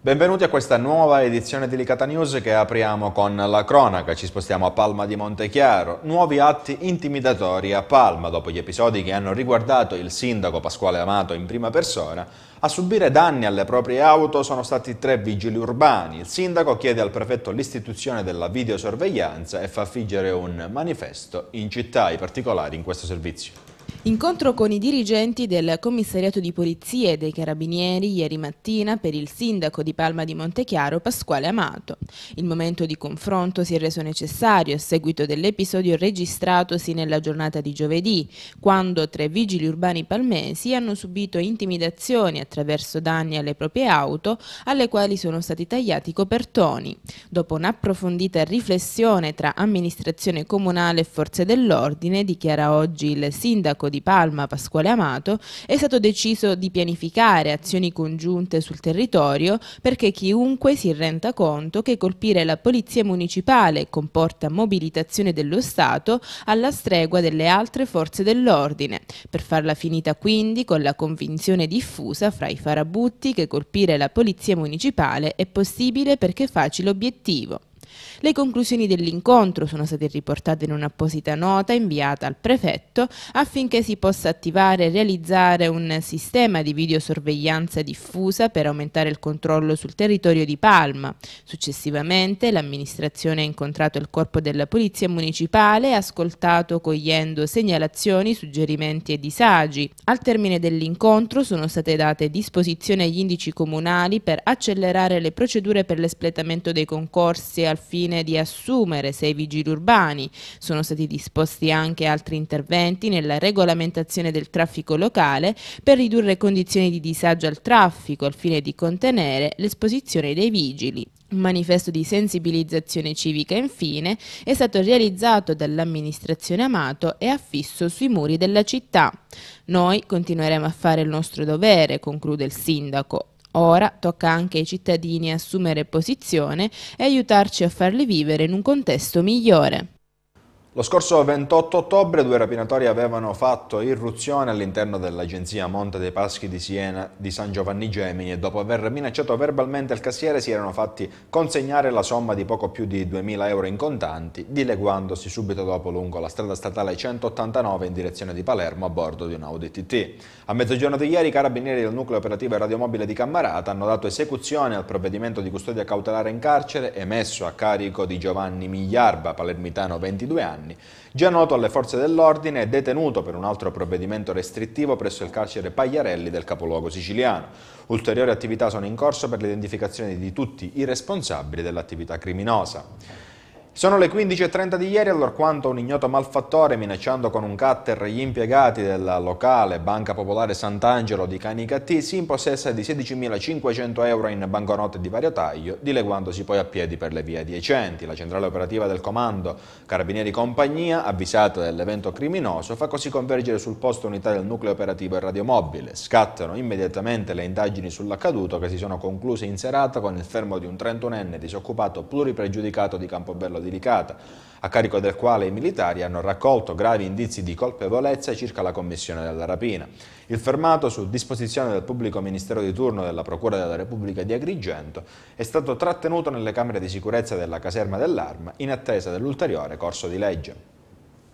Benvenuti a questa nuova edizione di Licata News che apriamo con la cronaca. Ci spostiamo a Palma di Montechiaro. Nuovi atti intimidatori a Palma dopo gli episodi che hanno riguardato il sindaco Pasquale Amato in prima persona a subire danni alle proprie auto sono stati tre vigili urbani. Il sindaco chiede al prefetto l'istituzione della videosorveglianza e fa figgere un manifesto in città, i particolari in questo servizio. Incontro con i dirigenti del commissariato di polizia e dei carabinieri ieri mattina per il sindaco di Palma di Montechiaro Pasquale Amato. Il momento di confronto si è reso necessario a seguito dell'episodio registratosi nella giornata di giovedì, quando tre vigili urbani palmesi hanno subito intimidazioni attraverso danni alle proprie auto, alle quali sono stati tagliati copertoni. Dopo un'approfondita riflessione tra amministrazione comunale e forze dell'ordine, dichiara oggi il sindaco sindaco di Palma Pasquale Amato, è stato deciso di pianificare azioni congiunte sul territorio perché chiunque si renda conto che colpire la polizia municipale comporta mobilitazione dello Stato alla stregua delle altre forze dell'ordine, per farla finita quindi con la convinzione diffusa fra i farabutti che colpire la polizia municipale è possibile perché facile obiettivo. Le conclusioni dell'incontro sono state riportate in un'apposita nota inviata al prefetto affinché si possa attivare e realizzare un sistema di videosorveglianza diffusa per aumentare il controllo sul territorio di Palma. Successivamente l'amministrazione ha incontrato il corpo della polizia municipale e ascoltato cogliendo segnalazioni, suggerimenti e disagi. Al termine dell'incontro sono state date disposizioni agli indici comunali per accelerare le procedure per l'espletamento dei concorsi al al fine di assumere sei vigili urbani. Sono stati disposti anche altri interventi nella regolamentazione del traffico locale per ridurre condizioni di disagio al traffico al fine di contenere l'esposizione dei vigili. Un manifesto di sensibilizzazione civica, infine, è stato realizzato dall'amministrazione Amato e affisso sui muri della città. Noi continueremo a fare il nostro dovere, conclude il sindaco, Ora tocca anche ai cittadini assumere posizione e aiutarci a farli vivere in un contesto migliore. Lo scorso 28 ottobre due rapinatori avevano fatto irruzione all'interno dell'agenzia Monte dei Paschi di Siena di San Giovanni Gemini e dopo aver minacciato verbalmente il cassiere si erano fatti consegnare la somma di poco più di 2.000 euro in contanti, dileguandosi subito dopo lungo la strada statale 189 in direzione di Palermo a bordo di un Audi TT. A mezzogiorno di ieri i carabinieri del nucleo operativo e radiomobile di Cammarata hanno dato esecuzione al provvedimento di custodia cautelare in carcere emesso a carico di Giovanni Migliarba, palermitano 22 anni, anni. Già noto alle forze dell'ordine, è detenuto per un altro provvedimento restrittivo presso il carcere Pagliarelli del capoluogo siciliano. Ulteriori attività sono in corso per l'identificazione di tutti i responsabili dell'attività criminosa. Sono le 15.30 di ieri allorquando un ignoto malfattore minacciando con un cutter gli impiegati della locale Banca Popolare Sant'Angelo di Canicattì si impossessa di 16.500 euro in banconote di vario taglio, dileguandosi poi a piedi per le vie adiacenti. La centrale operativa del comando Carabinieri Compagnia, avvisata dell'evento criminoso, fa così convergere sul posto unità del nucleo operativo e radiomobile. Scattano immediatamente le indagini sull'accaduto che si sono concluse in serata con il fermo di un 31enne disoccupato pluripregiudicato di Campobello di delicata, a carico del quale i militari hanno raccolto gravi indizi di colpevolezza circa la commissione della rapina. Il fermato, su disposizione del pubblico ministero di turno della Procura della Repubblica di Agrigento, è stato trattenuto nelle camere di sicurezza della caserma dell'arma in attesa dell'ulteriore corso di legge.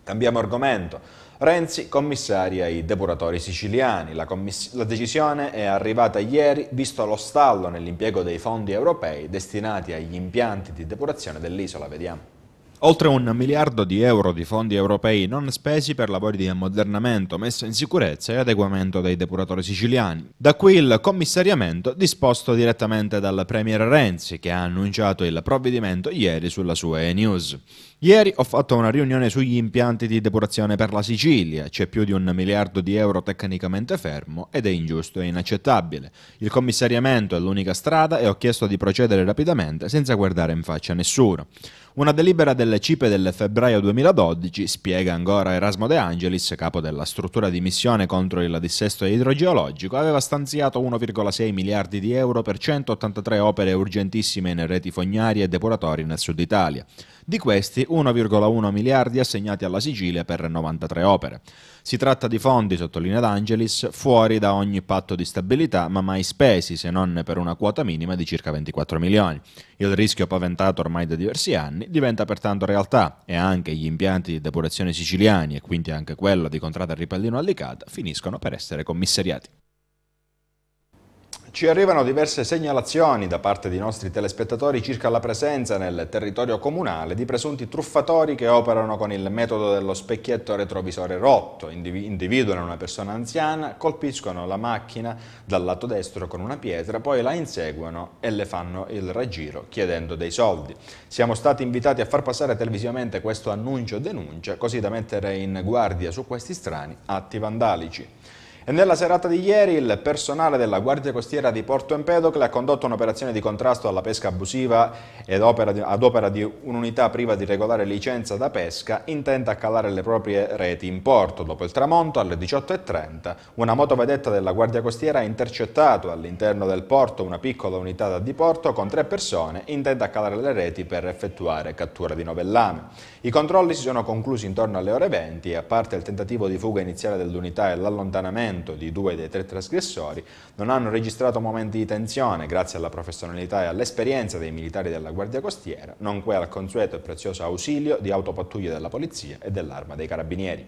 Cambiamo argomento. Renzi commissaria i depuratori siciliani. La, la, decisione è arrivata ieri visto lo stallo nell'impiego dei fondi europei destinati agli impianti di depurazione dell'isola. Vediamo. Oltre un miliardo di euro di fondi europei non spesi per lavori di ammodernamento, messa in sicurezza e adeguamento dei depuratori siciliani. Da qui il commissariamento disposto direttamente dal Premier Renzi, che ha annunciato il provvedimento ieri sulla sua e-news. Ieri ho fatto una riunione sugli impianti di depurazione per la Sicilia, c'è più di un miliardo di euro tecnicamente fermo ed è ingiusto e inaccettabile. Il commissariamento è l'unica strada e ho chiesto di procedere rapidamente senza guardare in faccia nessuno. Una delibera delle CIPE del febbraio 2012, spiega ancora Erasmo De Angelis, capo della struttura di missione contro il dissesto idrogeologico, aveva stanziato 1,6 miliardi di euro per 183 opere urgentissime in reti fognarie e depuratori nel sud Italia. Di questi 1,1 miliardi assegnati alla Sicilia per 93 opere. Si tratta di fondi, sottolinea D'Angelis, fuori da ogni patto di stabilità, ma mai spesi se non per una quota minima di circa 24 milioni. Il rischio paventato ormai da diversi anni anni diventa pertanto realtà e anche gli impianti di depurazione siciliani e quindi anche quello di Contrada Ripallino Allicata finiscono per essere commissariati. Ci arrivano diverse segnalazioni da parte dei nostri telespettatori circa la presenza nel territorio comunale di presunti truffatori che operano con il metodo dello specchietto retrovisore rotto, individuano una persona anziana, colpiscono la macchina dal lato destro con una pietra, poi la inseguono e le fanno il raggiro chiedendo dei soldi. Siamo stati invitati a far passare televisivamente questo annuncio denuncia così da mettere in guardia su questi strani atti vandalici. E nella serata di ieri il personale della Guardia Costiera di Porto Empedocle ha condotto un'operazione di contrasto alla pesca abusiva opera di, ad opera di un'unità priva di regolare licenza da pesca intenta a calare le proprie reti in porto. Dopo il tramonto, alle 18.30, una motovedetta della Guardia Costiera ha intercettato all'interno del porto una piccola unità da diporto con tre persone intenta a calare le reti per effettuare cattura di novellame. I controlli si sono conclusi intorno alle ore 20 e a parte il tentativo di fuga iniziale dell'unità e l'allontanamento comportamento di due dei tre trasgressori, non hanno registrato momenti di tensione grazie alla professionalità e all'esperienza dei militari della Guardia Costiera, nonché al consueto e prezioso ausilio di autopattuglie della Polizia e dell'Arma dei Carabinieri.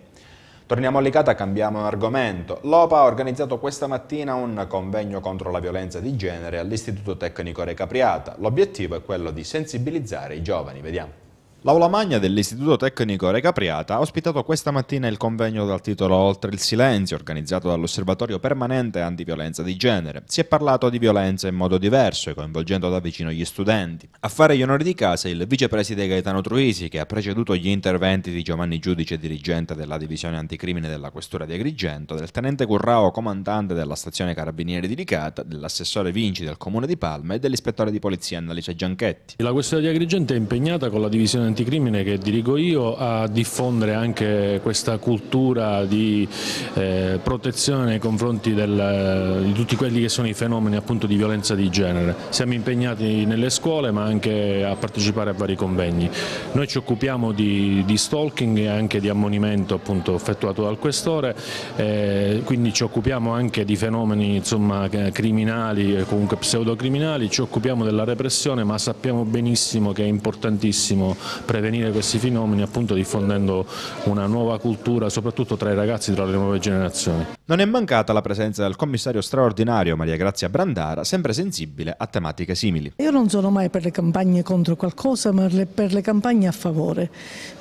Torniamo a Licata, cambiamo argomento. L'OPA ha organizzato questa mattina un convegno contro la violenza di genere all'Istituto Tecnico Recapriata. L'obiettivo è quello di sensibilizzare i giovani. Vediamo. L'aula magna dell'Istituto Tecnico Recapriata ha ospitato questa mattina il convegno dal titolo Oltre il silenzio, organizzato dall'Osservatorio Permanente Antiviolenza di Genere. Si è parlato di violenza in modo diverso e coinvolgendo da vicino gli studenti. A fare gli onori di casa il vicepreside Gaetano Truisi, che ha preceduto gli interventi di Giovanni Giudice, dirigente della divisione anticrimine della Questura di Agrigento, del tenente Currao, comandante della stazione Carabinieri di Licata, dell'assessore Vinci del Comune di Palma e dell'ispettore di polizia Annalisa Gianchetti. La Questura di Agrigento è impegnata con la divisione Anticrimine che dirigo io a diffondere anche questa cultura di eh, protezione nei confronti del, di tutti quelli che sono i fenomeni appunto, di violenza di genere. Siamo impegnati nelle scuole ma anche a partecipare a vari convegni. Noi ci occupiamo di, di stalking e anche di ammonimento appunto, effettuato dal questore, eh, quindi ci occupiamo anche di fenomeni insomma, criminali e comunque pseudocriminali, ci occupiamo della repressione ma sappiamo benissimo che è importantissimo prevenire questi fenomeni appunto diffondendo una nuova cultura soprattutto tra i ragazzi, tra le nuove generazioni. Non è mancata la presenza del commissario straordinario Maria Grazia Brandara, sempre sensibile a tematiche simili. Io non sono mai per le campagne contro qualcosa, ma per le campagne a favore.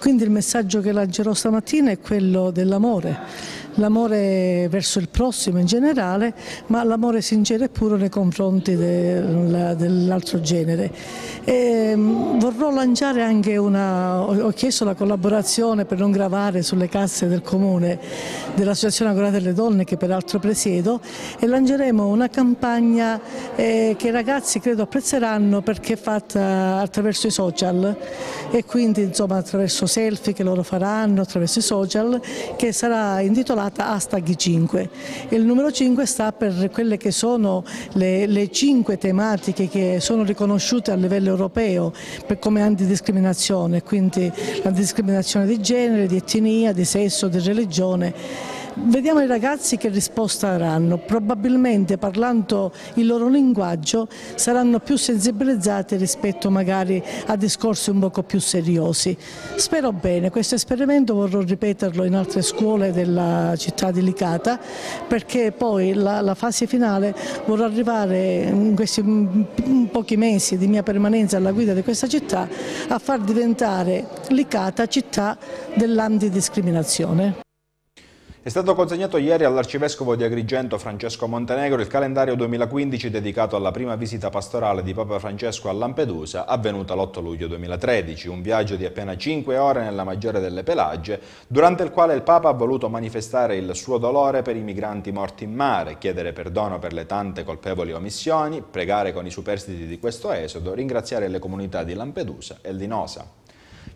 Quindi il messaggio che lancerò stamattina è quello dell'amore l'amore verso il prossimo in generale, ma l'amore sincero e puro nei confronti dell'altro genere. E ehm, vorrò lanciare anche una, ho chiesto la collaborazione per non gravare sulle casse del Comune dell'Associazione Agora delle Donne che peraltro presiedo e lanceremo una campagna eh, che i ragazzi credo apprezzeranno perché è fatta attraverso i social e quindi insomma attraverso selfie che loro faranno, attraverso i social, che sarà intitolata puntata hashtag 5 il numero 5 sta per quelle che sono le, le 5 tematiche che sono riconosciute a livello europeo per come antidiscriminazione, quindi la discriminazione di genere, di etnia, di sesso, di religione Vediamo i ragazzi che risposta avranno, probabilmente parlando il loro linguaggio saranno più sensibilizzati rispetto magari a discorsi un poco più seriosi. Spero bene, questo esperimento vorrò ripeterlo in altre scuole della città di Licata perché poi la, la fase finale vorrò arrivare in questi pochi mesi di mia permanenza alla guida di questa città a far diventare Licata città dell'antidiscriminazione. È stato consegnato ieri all'arcivescovo di Agrigento Francesco Montenegro il calendario 2015 dedicato alla prima visita pastorale di Papa Francesco a Lampedusa, avvenuta l'8 luglio 2013, un viaggio di appena 5 ore nella maggiore delle Pelagie, durante il quale il Papa ha voluto manifestare il suo dolore per i migranti morti in mare, chiedere perdono per le tante colpevoli omissioni, pregare con i superstiti di questo esodo, ringraziare le comunità di Lampedusa e di Nosa.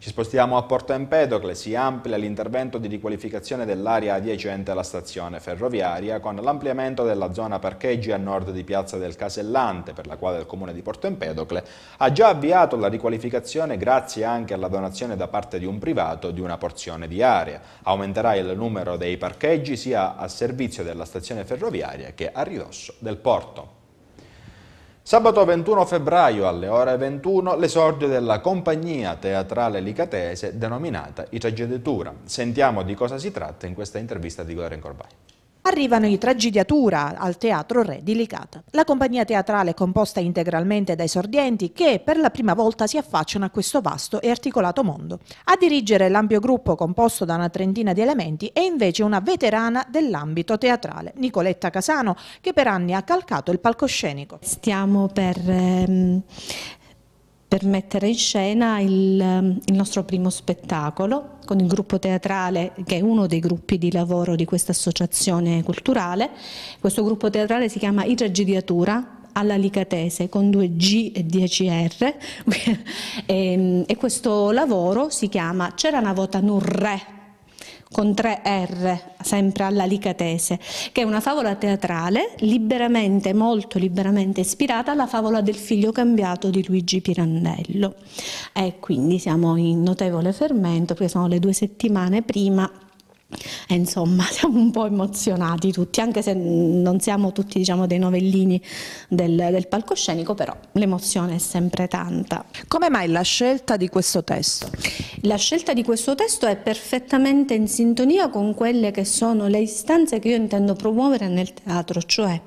Ci spostiamo a Porto Empedocle, si amplia l'intervento di riqualificazione dell'area adiacente alla stazione ferroviaria con l'ampliamento della zona parcheggi a nord di Piazza del Casellante, per la quale il comune di Porto Empedocle ha già avviato la riqualificazione grazie anche alla donazione da parte di un privato di una porzione di area. Aumenterà il numero dei parcheggi sia a servizio della stazione ferroviaria che a ridosso del porto. Sabato 21 febbraio alle ore 21 l'esordio della compagnia teatrale licatese denominata I Tragedetura. Sentiamo di cosa si tratta in questa intervista di Gloria Incorbani. Arrivano i Tragediatura al Teatro Re di Licata, la compagnia teatrale è composta integralmente da esordienti che per la prima volta si affacciano a questo vasto e articolato mondo. A dirigere l'ampio gruppo composto da una trentina di elementi è invece una veterana dell'ambito teatrale, Nicoletta Casano, che per anni ha calcato il palcoscenico. Stiamo per ehm, per mettere in scena il, ehm, il, nostro primo spettacolo con il gruppo teatrale che è uno dei gruppi di lavoro di questa associazione culturale. Questo gruppo teatrale si chiama Irregidiatura alla Licatese con due g e 10R e, ehm, e questo lavoro si chiama C'era una volta un re con tre R, sempre alla Licatese, che è una favola teatrale liberamente, molto liberamente ispirata alla favola del figlio cambiato di Luigi Pirandello. E quindi siamo in notevole fermento, perché sono le due settimane prima e insomma, siamo un po' emozionati tutti, anche se non siamo tutti diciamo, dei novellini del, del, palcoscenico, però l'emozione è sempre tanta. Come mai la scelta di questo testo? La scelta di questo testo è perfettamente in sintonia con quelle che sono le istanze che io intendo promuovere nel teatro, cioè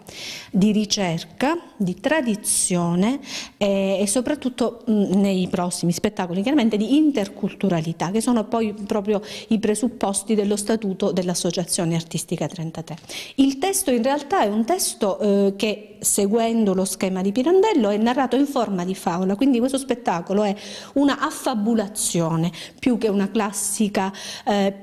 di ricerca, di tradizione e, eh, e soprattutto mh, mm, nei prossimi spettacoli, chiaramente di interculturalità, che sono poi proprio i presupposti dello statuto dell'Associazione Artistica 33. Il testo in realtà è un testo eh, che, seguendo lo schema di Pirandello, è narrato in forma di favola, quindi questo spettacolo è una affabulazione, più che una classica eh,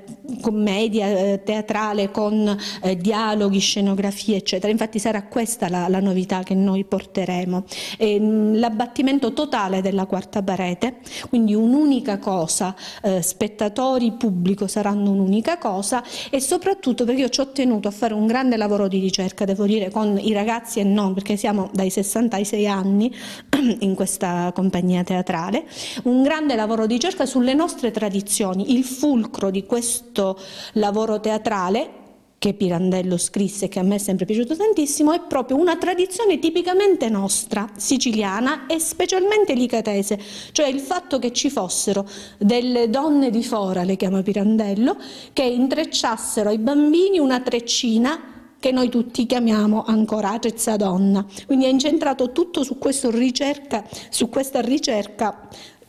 commedia eh, teatrale con eh, dialoghi, scenografie, eccetera. Infatti sarà questa la, la novità che noi porteremo. Ehm, l'abbattimento totale della quarta parete, quindi un'unica cosa, eh, spettatori, pubblico saranno un'unica cosa e soprattutto perché io ci ho tenuto a fare un grande lavoro di ricerca, devo dire, con i ragazzi e non, perché siamo dai 66 anni in questa compagnia teatrale, un grande lavoro di ricerca sulle nostre nostre tradizioni, il fulcro di questo lavoro teatrale che Pirandello scrisse, e che a me è sempre piaciuto tantissimo, è proprio una tradizione tipicamente nostra, siciliana e specialmente licatese, cioè il fatto che ci fossero delle donne di fora, le chiama Pirandello, che intrecciassero ai bambini una treccina che noi tutti chiamiamo ancora Trezza Donna. Quindi è incentrato tutto su, ricerca, su questa ricerca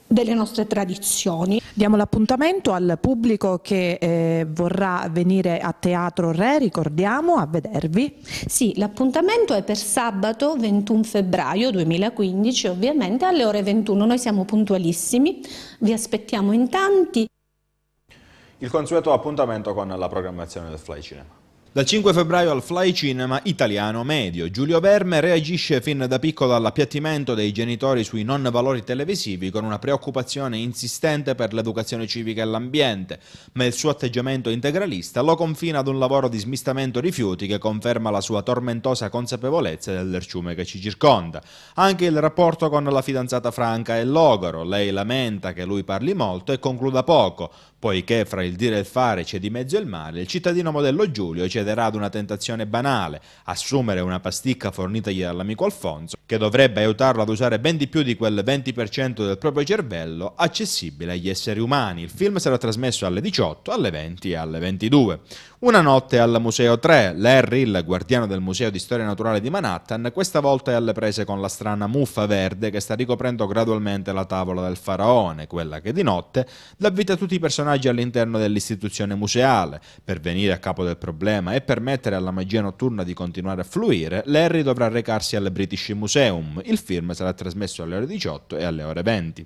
delle nostre tradizioni. Diamo l'appuntamento al pubblico che eh, vorrà venire a Teatro Re, ricordiamo, a vedervi. Sì, l'appuntamento è per sabato 21 febbraio 2015, ovviamente alle ore 21. Noi siamo puntualissimi, vi aspettiamo in tanti. Il consueto appuntamento con la programmazione del Fly Cinema. Dal 5 febbraio al Fly Cinema italiano medio, Giulio Verme reagisce fin da piccolo all'appiattimento dei genitori sui non valori televisivi con una preoccupazione insistente per l'educazione civica e l'ambiente, ma il suo atteggiamento integralista lo confina ad un lavoro di smistamento rifiuti che conferma la sua tormentosa consapevolezza del lerciume che ci circonda. Anche il rapporto con la fidanzata Franca è logoro, lei lamenta che lui parli molto e concluda poco, Poiché fra il dire e il fare c'è di mezzo il male, il cittadino modello Giulio cederà ad una tentazione banale, assumere una pasticca fornitagli dall'amico Alfonso, che dovrebbe aiutarlo ad usare ben di più di quel 20% del proprio cervello accessibile agli esseri umani. Il film sarà trasmesso alle 18, alle 20 e alle 22. Una notte al Museo 3, Larry, il guardiano del Museo di Storia Naturale di Manhattan, questa volta è alle prese con la strana muffa verde che sta ricoprendo gradualmente la tavola del faraone, quella che di notte dà vita a tutti i personaggi all'interno dell'istituzione museale. Per venire a capo del problema e permettere alla magia notturna di continuare a fluire, Larry dovrà recarsi al British Museum. Il film sarà trasmesso alle ore 18 e alle ore 20.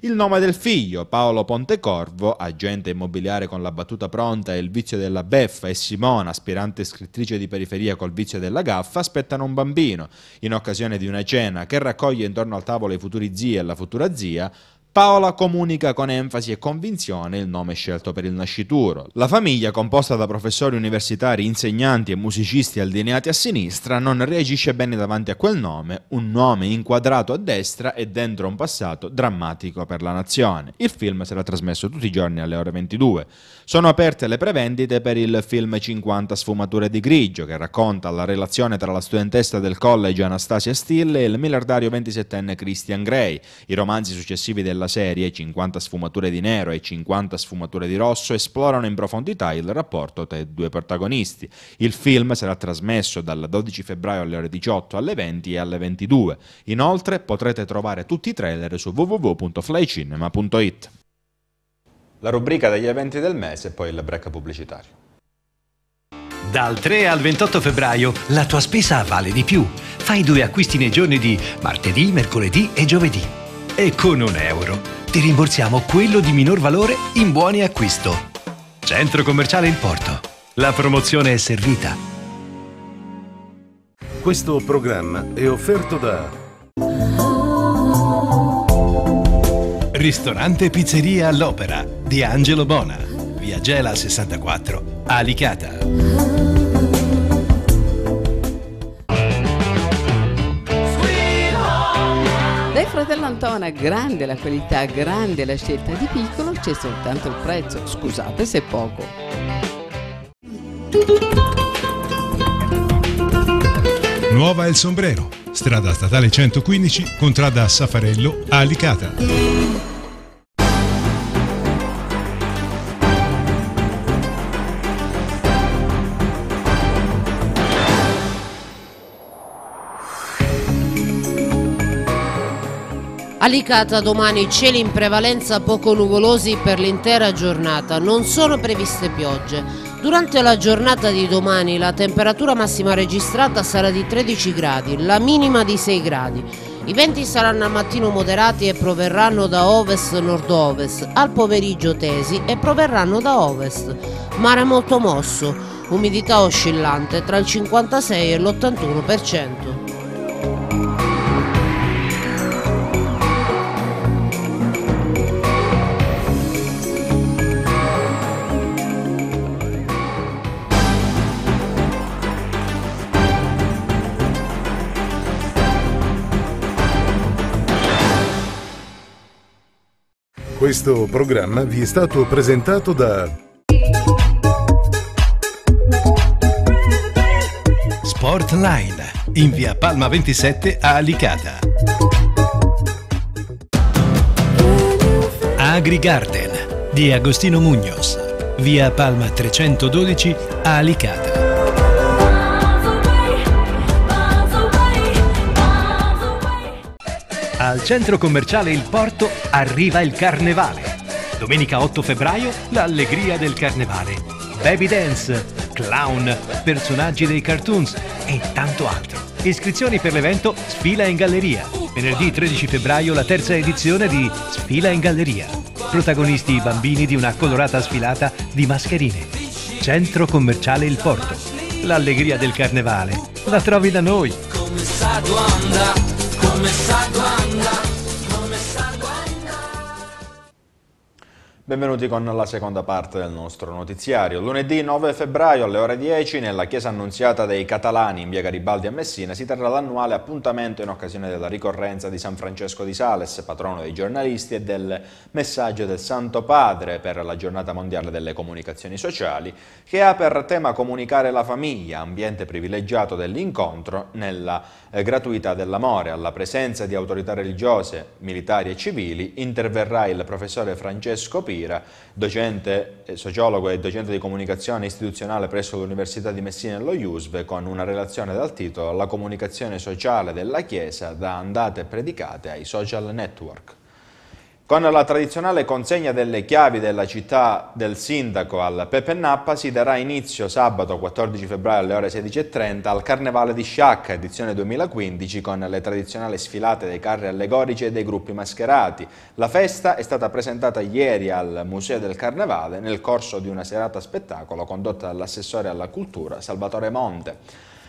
Il nome del figlio, Paolo Pontecorvo, agente immobiliare con la battuta pronta e il vizio della beffa, beffa e Simona, aspirante scrittrice di periferia col vizio della gaffa, aspettano un bambino. In occasione di una cena che raccoglie intorno al tavolo i futuri zii e la futura zia, Paola comunica con enfasi e convinzione il nome scelto per il nascituro. La famiglia, composta da professori universitari, insegnanti e musicisti allineati a sinistra, non reagisce bene davanti a quel nome, un nome inquadrato a destra e dentro un passato drammatico per la nazione. Il film sarà trasmesso tutti i giorni alle ore 22. Sono aperte le prevendite per il film 50 sfumature di grigio, che racconta la relazione tra la studentessa del college Anastasia Steele e il miliardario 27enne Christian Grey. I romanzi successivi della della serie 50 sfumature di nero e 50 sfumature di rosso esplorano in profondità il rapporto tra i due protagonisti. Il film sarà trasmesso dal 12 febbraio alle ore 18, alle 20 e alle 22. Inoltre potrete trovare tutti i trailer su www.flycinema.it. La rubrica degli eventi del mese e poi il break pubblicitario. Dal 3 al 28 febbraio la tua spesa vale di più. Fai due acquisti nei giorni di martedì, mercoledì e giovedì e con un euro ti rimborsiamo quello di minor valore in buoni acquisto. Centro commerciale in porto. La promozione è servita. Questo programma è offerto da Ristorante Pizzeria all'Opera di Angelo Bona, Via Gela 64, Alicata. dell'Antona, grande la qualità, grande la scelta di piccolo, c'è soltanto il prezzo, scusate se è poco. Nuova El Sombrero, strada statale 115, contrada a Safarello, Alicata. Alicata domani cieli in prevalenza poco nuvolosi per l'intera giornata, non sono previste piogge. Durante la giornata di domani la temperatura massima registrata sarà di 13 gradi, la minima di 6 gradi. I venti saranno al mattino moderati e proverranno da ovest-nord-ovest, al pomeriggio tesi e proverranno da ovest. Mare molto mosso, umidità oscillante tra il 56 e l'81%. Questo programma vi è stato presentato da Sportline in via Palma 27 a Alicata. Agri Garden, di Agostino Mugnos, via Palma 312 a Alicata. al centro commerciale Il Porto arriva il carnevale. Domenica 8 febbraio, l'allegria del carnevale. Baby dance, clown, personaggi dei cartoons e tanto altro. Iscrizioni per l'evento Sfila in Galleria. Venerdì 13 febbraio la terza edizione di Sfila in Galleria. Protagonisti i bambini di una colorata sfilata di mascherine. Centro commerciale Il Porto. L'allegria del carnevale. La trovi da noi. Come sta andando? messaggio andrà Benvenuti con la seconda parte del nostro notiziario. Lunedì 9 febbraio alle ore 10 nella chiesa annunziata dei Catalani in via Garibaldi a Messina si terrà l'annuale appuntamento in occasione della ricorrenza di San Francesco di Sales, patrono dei giornalisti e del messaggio del Santo Padre per la giornata mondiale delle comunicazioni sociali che ha per tema comunicare la famiglia, ambiente privilegiato dell'incontro nella eh, gratuità dell'amore. Alla presenza di autorità religiose, militari e civili interverrà il professore Francesco Pino Pira, docente, eh, sociologo e docente di comunicazione istituzionale presso l'Università di Messina e lo IUSVE, con una relazione dal titolo La comunicazione sociale della Chiesa da andate predicate ai social network. Con la tradizionale consegna delle chiavi della città del sindaco al Pepe Nappa si darà inizio sabato 14 febbraio alle ore 16.30 al Carnevale di Sciacca, edizione 2015, con le tradizionali sfilate dei carri allegorici e dei gruppi mascherati. La festa è stata presentata ieri al Museo del Carnevale nel corso di una serata spettacolo condotta dall'assessore alla cultura Salvatore Monte.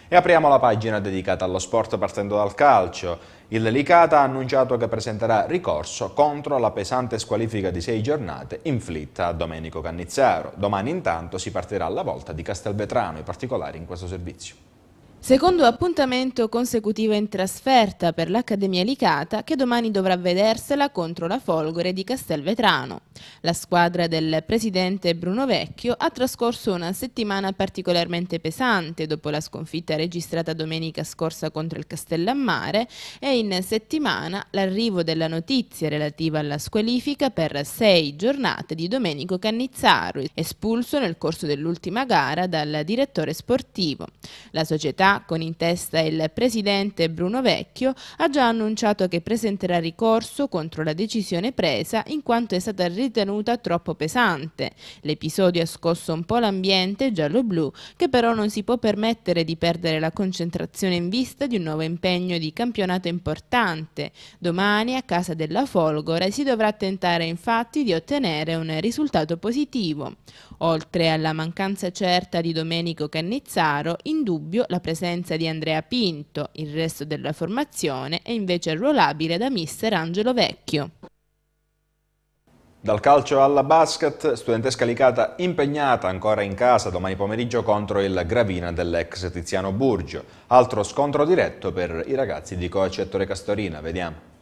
E apriamo la pagina dedicata allo sport partendo dal calcio. Il Licata ha annunciato che presenterà ricorso contro la pesante squalifica di sei giornate inflitta a Domenico Cannizzaro. Domani intanto si partirà alla volta di Castelvetrano, i particolari in questo servizio. Secondo appuntamento consecutivo in trasferta per l'Accademia Licata che domani dovrà vedersela contro la Folgore di Castelvetrano. La squadra del presidente Bruno Vecchio ha trascorso una settimana particolarmente pesante dopo la sconfitta registrata domenica scorsa contro il Castellammare e in settimana l'arrivo della notizia relativa alla squalifica per sei giornate di Domenico Cannizzaro, espulso nel corso dell'ultima gara dal direttore sportivo. La società con in testa il presidente Bruno Vecchio, ha già annunciato che presenterà ricorso contro la decisione presa in quanto è stata ritenuta troppo pesante. L'episodio ha scosso un po' l'ambiente giallo-blu, che però non si può permettere di perdere la concentrazione in vista di un nuovo impegno di campionato importante. Domani a casa della Folgore si dovrà tentare infatti di ottenere un risultato positivo. Oltre alla mancanza certa di Domenico Cannizzaro, in dubbio la presenza di Andrea Pinto, il resto della formazione è invece ruolabile da mister Angelo Vecchio. Dal calcio alla basket, studentesca Licata impegnata ancora in casa domani pomeriggio contro il Gravina dell'ex Tiziano Burgio. Altro scontro diretto per i ragazzi di coach Ettore Castorina, vediamo.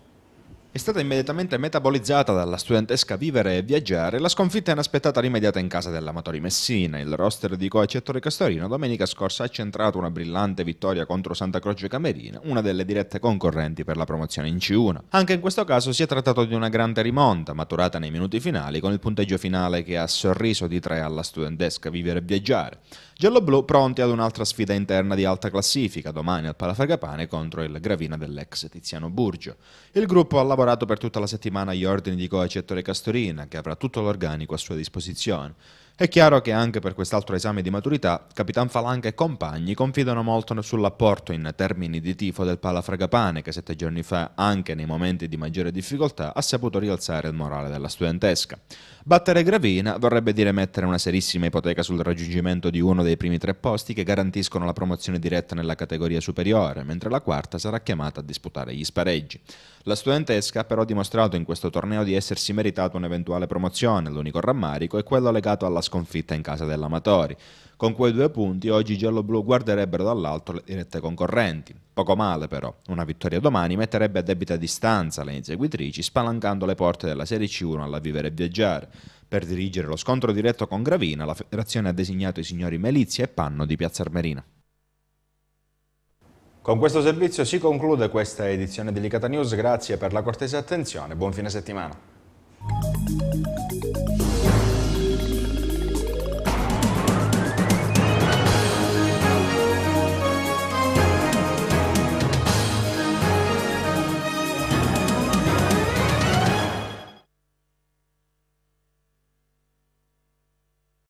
È stata immediatamente metabolizzata dalla studentesca vivere e viaggiare la sconfitta inaspettata rimediata in casa dell'amatori Messina. Il roster di coach Ettore Castorino domenica scorsa ha centrato una brillante vittoria contro Santa Croce Camerina, una delle dirette concorrenti per la promozione in C1. Anche in questo caso si è trattato di una grande rimonta, maturata nei minuti finali con il punteggio finale che ha sorriso di tre alla studentesca vivere e viaggiare gialloblu pronti ad un'altra sfida interna di alta classifica, domani al Palafragapane contro il Gravina dell'ex Tiziano Burgio. Il gruppo ha lavorato per tutta la settimana agli ordini di coace Ettore Castorina, che avrà tutto l'organico a sua disposizione. È chiaro che anche per quest'altro esame di maturità, Capitan Falanca e compagni confidano molto sull'apporto in termini di tifo del Palafragapane che sette giorni fa, anche nei momenti di maggiore difficoltà, ha saputo rialzare il morale della studentesca. Battere Gravina vorrebbe dire mettere una serissima ipoteca sul raggiungimento di uno dei primi tre posti che garantiscono la promozione diretta nella categoria superiore, mentre la quarta sarà chiamata a disputare gli spareggi. La studentesca ha però dimostrato in questo torneo di essersi meritato un'eventuale promozione, l'unico rammarico è quello legato alla sconfitta in casa dell'Amatori. Con quei due punti oggi i gialloblu guarderebbero dall'alto le dirette concorrenti. Poco male però, una vittoria domani metterebbe a debita distanza le inseguitrici spalancando le porte della Serie C1 alla Vivere e Viaggiare. Per dirigere lo scontro diretto con Gravina la federazione ha designato i signori Melizia e Panno di Piazza Armerina. Con questo servizio si conclude questa edizione di Licata News, grazie per la cortese attenzione, buon fine settimana.